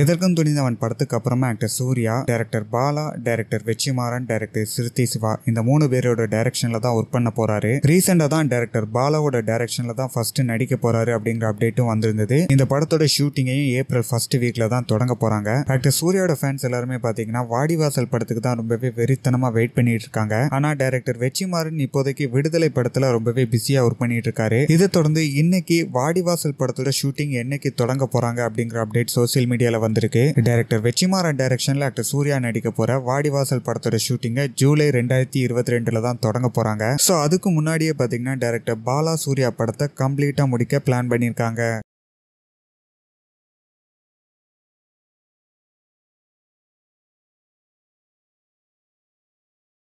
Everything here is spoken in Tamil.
எதற்கும் துணிந்தவன் படத்துக்கு அப்புறமா actor Suriya director Bala director Vetrimaaran director Siruthai Siva இந்த மூணு பேரோட டைரக்ஷன்ல தான் ஒர்க் பண்ண போறாரு ரீசெண்டா தான் டைரக்டர் பாலாவோட டைரக்ஷன்ல தான் ஃபர்ஸ்ட் நடிக்க போறாரு அப்படிங்கிற அப்டேட்டும் வந்திருந்தது இந்த படத்தோட ஷூட்டிங்கையும் ஏப்ரல் ஃபர்ஸ்ட் வீக்ல தான் தொடங்க போறாங்க ஆக்டர் சூர்யாவோட ஃபேன்ஸ் எல்லாருமே பாத்தீங்கன்னா வாடிவாசல் படத்துக்கு தான் ரொம்பவே வெறித்தனமா வெயிட் பண்ணிட்டு இருக்காங்க ஆனா டைரக்டர் வெற்றிமாறன் இப்போதைக்கு விடுதலை படத்துல ரொம்பவே பிஸியா ஒர்க் பண்ணிட்டு இருக்காரு இதை தொடர்ந்து இன்னைக்கு வாடிவாசல் படத்தோட ஷூட்டிங் என்னைக்கு தொடங்க போறாங்க அப்படிங்கிற அப்டேட் சோசியல் மீடியால வந்திருக்கு டைரக்டர் வெற்றிமாறன் டைரக்ஷன்ல ஆக்டர் சூர்யா நடிக்க போற வாடிவாசல் படத்தோட ஷூட்டிங்கை ஜூலை ரெண்டாயிரத்தி இருபத்தி ரெண்டுல தான் தொடங்க போறாங்க ஸோ அதுக்கு முன்னாடியே பார்த்தீங்கன்னா டைரக்டர் பாலா சூர்யா படத்தை கம்ப்ளீட்டாக முடிக்க பிளான் பண்ணியிருக்காங்க